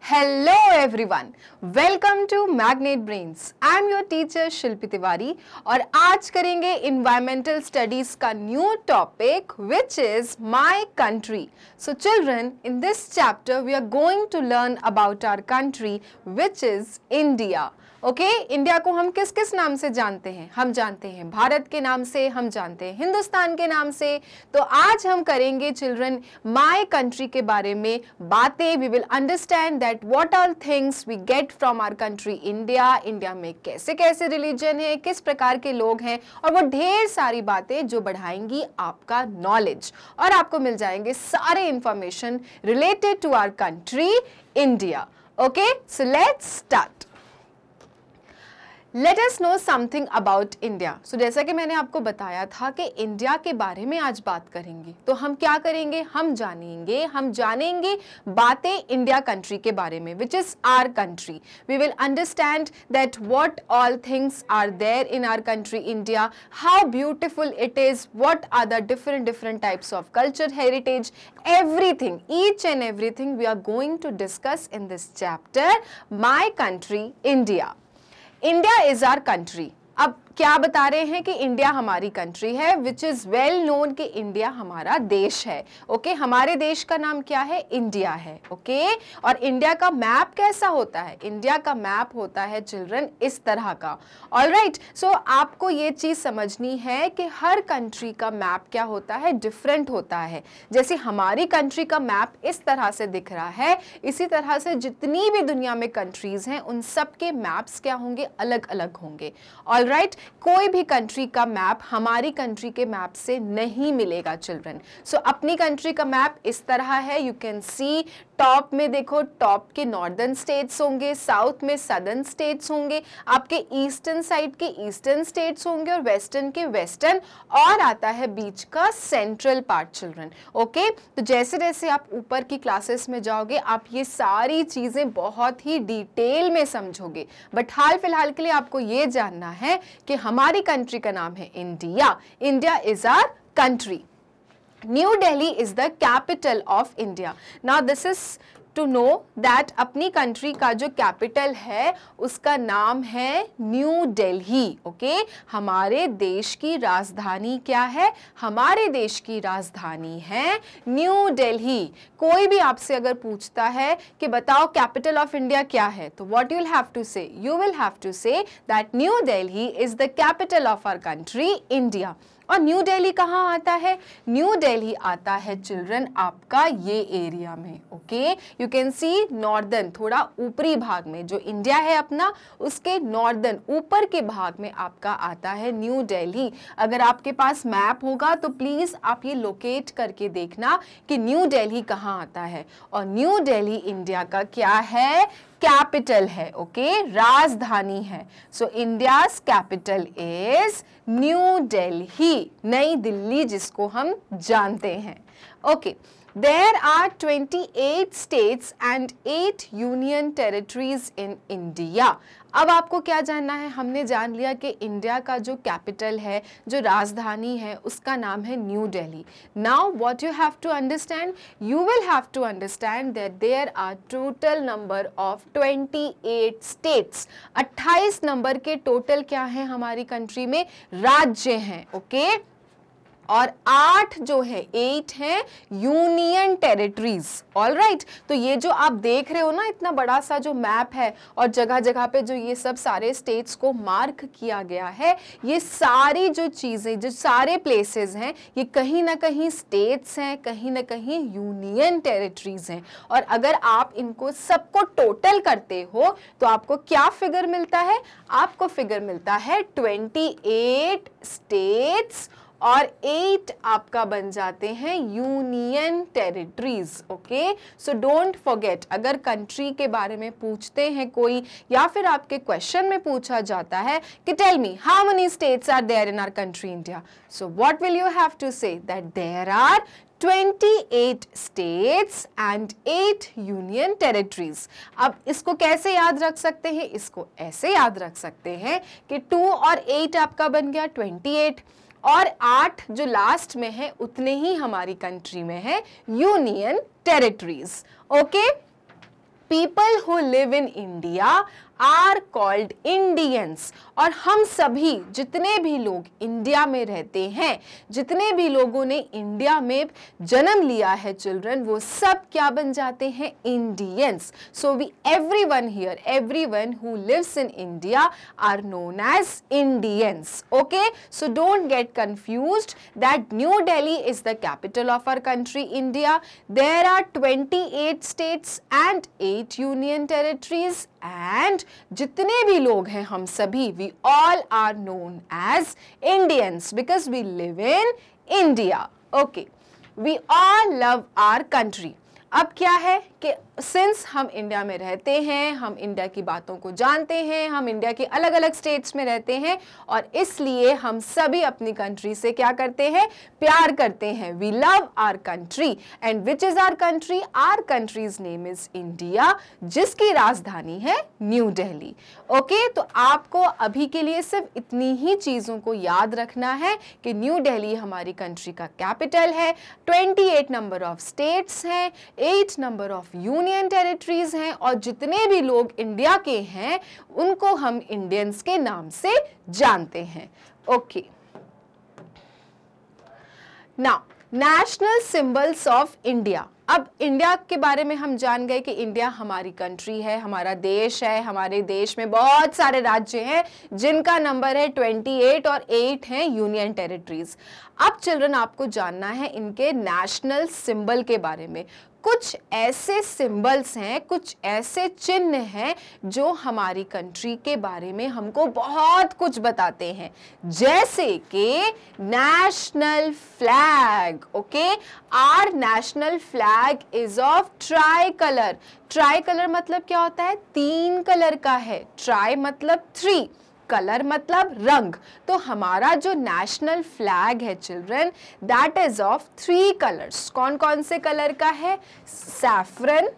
Hello everyone. Welcome to Magnate Brains. I am your teacher Shilpi Tiwari और आज करेंगे environmental studies का new topic which is my country. So children, in this chapter we are going to learn about our country which is India. Okay okay? India को हम किस किस नाम से जानते हैं हम जानते हैं भारत के नाम से हम जानते हैं हिंदुस्तान के नाम से तो आज हम करेंगे चिल्ड्रन माय कंट्री के बारे में बातें we will understand that what are things we get from our country India India में कैसे कैसे रिलीजन है किस प्रकार के लोग हैं और वो ढेर सारी बातें जो बढ़ाएंगी आपका नॉलेज और आपको मिल जाएंगे सारे information related to our country India okay so let's start let us know something about India so जैसा कि मैंने आपको बताया था कि इंडिया के बारे में आज बात करेंगे तो हम क्या करेंगे हम जानेंगे हम जानेंगे बातें इंडिया कंट्री के बारे में which is our country we will understand that what all things are there in our country India how beautiful it is what are the different different types of culture heritage each and every thing we are going to discuss in this chapter my country India India is our country. अब क्या बता रहे हैं कि India हमारी country है which is well known कि India हमारा देश है ओके okay? हमारे देश का नाम क्या है इंडिया है ओके okay? और इंडिया का मैप कैसा होता है इंडिया का मैप होता है चिल्ड्रन इस तरह का ऑल राइट सो आपको ये चीज़ समझनी है कि हर कंट्री का मैप क्या होता है डिफरेंट होता है जैसे हमारी कंट्री का मैप इस तरह से दिख रहा है इसी तरह से जितनी भी दुनिया में कंट्रीज़ हैं उन सब के मैप्स क्या होंगे अलग अलग होंगे ऑल राइट right? कोई भी कंट्री का मैप हमारी कंट्री के मैप से नहीं मिलेगा चिल्ड्रन सो so, अपनी कंट्री का मैप इस तरह है यू कैन सी टॉप में देखो टॉप के नॉर्दर्न स्टेट्स होंगे साउथ में सदर्न स्टेट्स होंगे आपके ईस्टर्न साइड के ईस्टर्न स्टेट्स होंगे और वेस्टर्न के वेस्टर्न और आता है बीच का सेंट्रल पार्ट चिल्ड्रन ओके तो जैसे जैसे आप ऊपर की क्लासेस में जाओगे आप ये सारी चीज़ें बहुत ही डिटेल में समझोगे बट हाल फिलहाल के लिए आपको ये जानना है कि हमारी कंट्री का नाम है India India is our country New Delhi is the capital of India ना this is to know that अपनी कंट्री का जो कैपिटल है उसका नाम है न्यू डेली ओके हमारे देश की राजधानी क्या है हमारे देश की राजधानी है न्यू डेली कोई भी आपसे अगर पूछता है कि बताओ कैपिटल ऑफ इंडिया क्या है तो what you'll have to say you will have to say that New Delhi is the capital of our country India और न्यू दिल्ली कहाँ आता है न्यू दिल्ली आता है चिल्ड्रन आपका ये एरिया में okay you can see northern थोड़ा ऊपरी भाग में जो इंडिया है अपना उसके नॉर्दर्न ऊपर के भाग में आपका आता है न्यू दिल्ली अगर आपके पास मैप होगा तो प्लीज़ आप ये लोकेट करके देखना कि न्यू दिल्ली कहाँ आता है और न्यू दिल्ली इंडिया का क्या है कैपिटल है ओके राजधानी है so India capital is New Delhi Nai Delhi जिसको हम जानते हैं okay there are twenty eight states and eight union territories in India अब आपको क्या जानना है हमने जान लिया कि इंडिया का जो कैपिटल है जो राजधानी है उसका नाम है New Delhi now what you have to understand you will have to understand that there are total number of 28 states 28 number के टोटल क्या है हमारी कंट्री में राज्य हैं ओके okay? और आठ जो है एट है यूनियन टेरिटरीज ऑल राइट तो ये जो आप देख रहे हो ना इतना बड़ा सा जो मैप है और जगह जगह पे जो ये सब सारे स्टेट्स को मार्क किया गया है ये सारी जो चीज़ें जो सारे प्लेसेस हैं ये कहीं ना कहीं स्टेट्स हैं कहीं ना कहीं यूनियन टेरिटरीज हैं और अगर आप इनको सबको टोटल करते हो तो आपको क्या फिगर मिलता है आपको फिगर मिलता है ट्वेंटी एट स्टेट्स और एट आपका बन जाते हैं union territories okay so don't forget अगर कंट्री के बारे में पूछते हैं कोई या फिर आपके क्वेश्चन में पूछा जाता है कि tell me how many states are there in our country India so what will you have to say that there are 28 states and 8 union territories अब इसको कैसे याद रख सकते हैं इसको ऐसे याद रख सकते हैं कि 2 और 8 आपका बन गया 28 और आठ जो लास्ट में है उतने ही हमारी कंट्री में है union territories okay people who live in India are called Indians और हम सभी जितने भी लोग इंडिया में रहते हैं जितने भी लोगों ने इंडिया में जन्म लिया है चिल्ड्रन वो सब क्या बन जाते हैं Indians so we every one here every one who lives in India are known as Indians okay so don't get that New Delhi is the capital of our country India there are twenty eight states and eight union territories and जितने भी लोग हैं हम सभी we all are known as Indians because we live in India okay we all love our country अब क्या है कि सिंस हम इंडिया में रहते हैं हम इंडिया की बातों को जानते हैं हम इंडिया के अलग अलग स्टेट्स में रहते हैं और इसलिए हम सभी अपनी कंट्री से क्या करते हैं प्यार करते हैं we love our country and which is our country our country's name is India जिसकी राजधानी है न्यू दिल्ली ओके तो आपको अभी के लिए सिर्फ इतनी ही चीज़ों को याद रखना है कि न्यू डेली हमारी कंट्री का कैपिटल है ट्वेंटी नंबर ऑफ स्टेट्स हैं eight number of of union territories हैं और जितने भी लोग इंडिया के हैं उनको हम इंडियंस के नाम से जानते हैं okay now national symbols of India अब इंडिया के बारे में हम जान गए कि इंडिया हमारी कंट्री है हमारा देश है हमारे देश में बहुत सारे राज्य हैं जिनका नंबर है 28 और 8 हैं यूनियन टेरिटरीज अब चिल्ड्रन आपको जानना है इनके नेशनल सिंबल के बारे में कुछ ऐसे सिंबल्स हैं कुछ ऐसे चिन्ह हैं जो हमारी कंट्री के बारे में हमको बहुत कुछ बताते हैं जैसे कि national flag okay our national flag is of tricolour tricolour मतलब क्या होता है तीन कलर का है ट्राई मतलब थ्री कलर मतलब रंग तो हमारा जो नेशनल फ्लैग है children that is of three colours कौन कौन से कलर का है सैफरन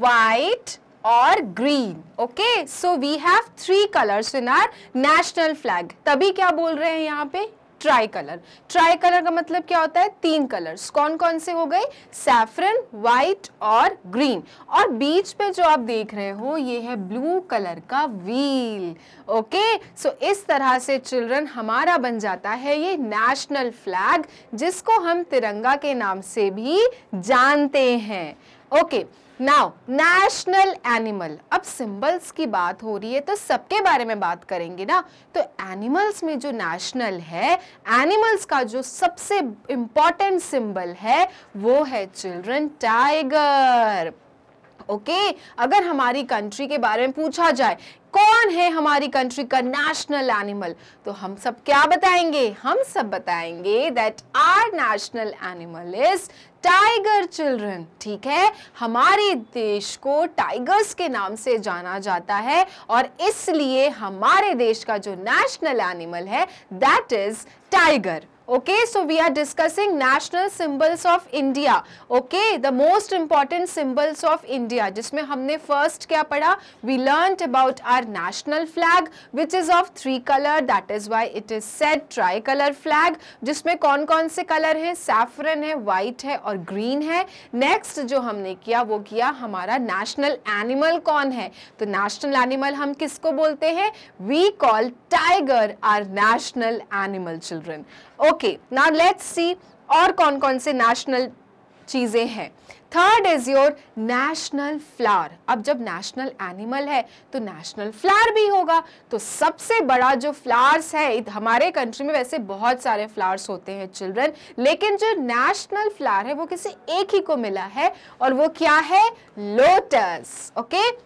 वाइट और green okay so we have three colours in our national flag तभी क्या बोल रहे हैं यहाँ पे ट्राई कलर ट्राई कलर का मतलब क्या होता है तीन कलर्स कौन कौन से हो गए सैफरन व्हाइट और ग्रीन और बीच पे जो आप देख रहे हो ये है ब्लू कलर का व्हील ओके सो इस तरह से चिल्ड्रन हमारा बन जाता है ये नेशनल फ्लैग जिसको हम तिरंगा के नाम से भी जानते हैं ओके नाउ नेशनल एनिमल अब सिंबल्स की बात हो रही है तो सबके बारे में बात करेंगे ना तो एनिमल्स में जो नेशनल है एनिमल्स का जो सबसे इम्पॉर्टेंट सिंबल है वो है चिल्ड्रन टाइगर ओके अगर हमारी कंट्री के बारे में पूछा जाए कौन है हमारी कंट्री का नेशनल एनिमल तो हम सब क्या बताएंगे हम सब बताएंगे that our national animal is tiger children ठीक है हमारे देश को टाइगर्स के नाम से जाना जाता है और इसलिए हमारे देश का जो नेशनल एनिमल है that is tiger okay so we are discussing national symbols of India okay the most important symbols of India जिसमें हमने फर्स्ट क्या पढ़ा we learn about our national flag which is of three colour that is why it is said tricolour flag जिसमें कौन कौन से colour हैं saffron है वाइट है और ग्रीन है नेक्स्ट जो हमने किया वो किया हमारा नेशनल एनिमल कौन है तो नेशनल एनिमल हम किसको बोलते हैं we call tiger our national animal children okay now let's see और कौन कौन से नेशनल चीज़ें हैं third is your national flower अब जब नेशनल एनिमल है तो नेशनल फ्लावर भी होगा तो सबसे बड़ा जो फ्लावर्स है हमारे कंट्री में वैसे बहुत सारे फ्लावर्स होते हैं चिल्ड्रन लेकिन जो नेशनल फ्लावर है वो किसी एक ही को मिला है और वो क्या है lotus okay okay?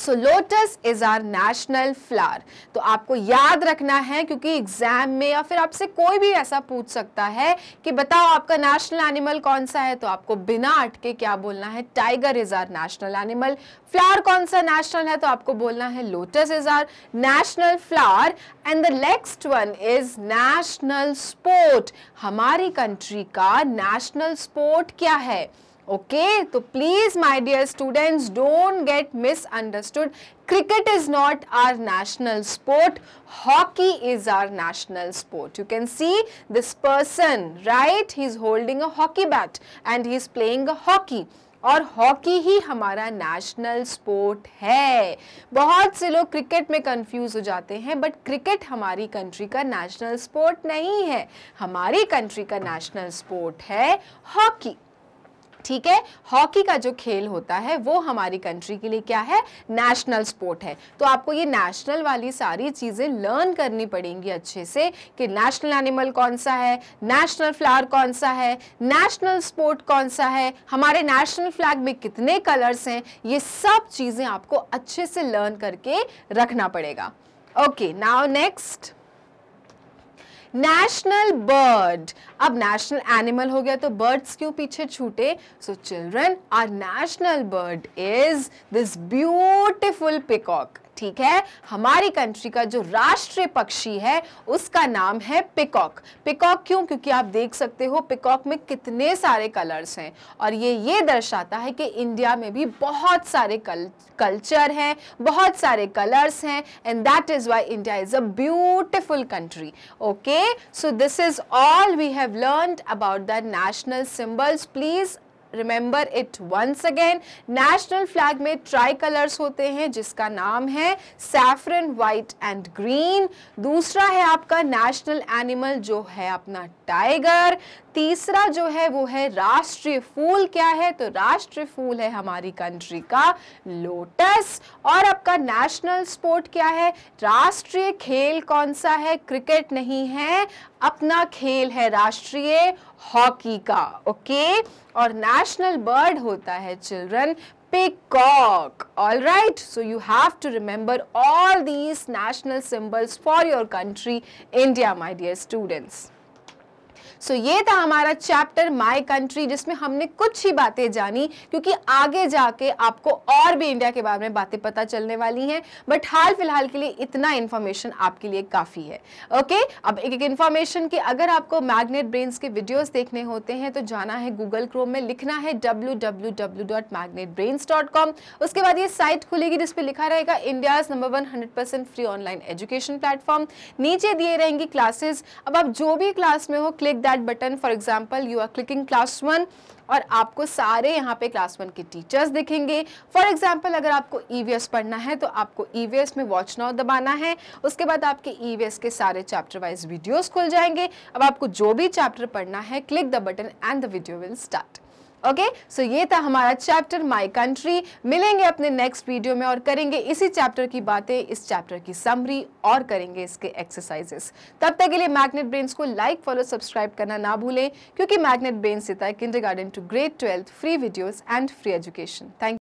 So lotus is our national flower तो आपको याद रखना है क्योंकि एग्जाम में या फिर आपसे कोई भी ऐसा पूछ सकता है कि बताओ आपका नेशनल एनिमल कौन सा है तो आपको बिना अटके क्या बोलना है tiger is our national animal flower कौन सा नेशनल है तो आपको बोलना है lotus is our national flower and the next one is national sport हमारी कंट्री का नेशनल स्पोर्ट क्या है ओके तो please my dear students don't get miss misunderstood cricket is not our national sport hockey is our national sport you can see this person right he is holding a hockey bat and he is playing a hockey और hockey ही हमारा national sport है बहुत से लोग cricket में confuse हो जाते हैं बट क्रिकेट हमारी कंट्री का नेशनल स्पोर्ट नहीं है हमारी कंट्री का नेशनल स्पोर्ट है हॉकी ठीक है हॉकी का जो खेल होता है वो हमारी कंट्री के लिए क्या है नेशनल स्पोर्ट है तो आपको ये नेशनल वाली सारी चीज़ें लर्न करनी पड़ेंगी अच्छे से कि नेशनल एनिमल कौन सा है नेशनल फ्लावर कौन सा है नेशनल स्पोर्ट कौन सा है हमारे नेशनल फ्लैग में कितने कलर्स हैं ये सब चीज़ें आपको अच्छे से लर्न करके रखना पड़ेगा okay now next national bird अब नेशनल एनिमल हो गया तो बर्ड्स क्यों पीछे छूटे so children our national bird is this beautiful peacock ठीक है हमारी कंट्री का जो राष्ट्रीय पक्षी है उसका नाम है पिकॉक पिकॉक क्यों क्योंकि आप देख सकते हो पिकॉक में कितने सारे कलर्स हैं और ये ये दर्शाता है कि इंडिया में भी बहुत सारे कल, कल्चर हैं बहुत सारे कलर्स हैं and that is why India is a beautiful country okay so this is all we have learn about the national symbols please remember it once again national flag में ट्राई कलर्स होते हैं जिसका नाम है saffron white and green दूसरा है आपका national animal जो है अपना टाइगर तीसरा जो है वो है राष्ट्रीय फूल क्या है तो राष्ट्रीय फूल है हमारी कंट्री का लोटस और आपका नेशनल स्पोर्ट क्या है राष्ट्रीय खेल कौन सा है क्रिकेट नहीं है अपना खेल है राष्ट्रीय हॉकी का ओके और नेशनल बर्ड होता है children peacock all right so you have to remember all these national symbols for your country India my dear students so so, ये था हमारा चैप्टर माई कंट्री जिसमें हमने कुछ ही बातें जानी क्योंकि आगे जाके आपको और भी इंडिया के बारे में बातें पता चलने वाली हैं बट हाल फिलहाल के लिए इतना इन्फॉर्मेशन आपके लिए काफ़ी है ओके okay? अब एक एक इन्फॉर्मेशन कि अगर आपको मैग्नेट ब्रेन्स के वीडियोज़ देखने होते हैं तो जाना है गूगल क्रोम में लिखना है डब्ल्यू उसके बाद ये साइट खुलेगी जिसपे लिखा रहेगा India's number one hundred free online education platform नीचे दिए रहेंगी क्लासेस अब आप जो भी क्लास में हो click that button for example you are clicking class one और आपको सारे यहाँ पे क्लास वन के टीचर्स दिखेंगे फॉर एग्जाम्पल अगर आपको ई e पढ़ना है तो आपको ई e में वॉच नाउ दबाना है उसके बाद आपके ई e के सारे चैप्टर वाइज वीडियोस खुल जाएंगे अब आपको जो भी चैप्टर पढ़ना है click the button and the video will start okay okay? So so, ये था हमारा चैप्टर माय कंट्री मिलेंगे अपने नेक्स्ट वीडियो में और करेंगे इसी चैप्टर की बातें इस चैप्टर की समरी और करेंगे इसके एक्सरसाइजेस तब तक के लिए मैग्नेट ब्रेन्स को लाइक फॉलो सब्सक्राइब करना ना भूलें क्योंकि मैग्नेट ब्रेन्स देता है kindergarten to grade twelfth free videos and free education thank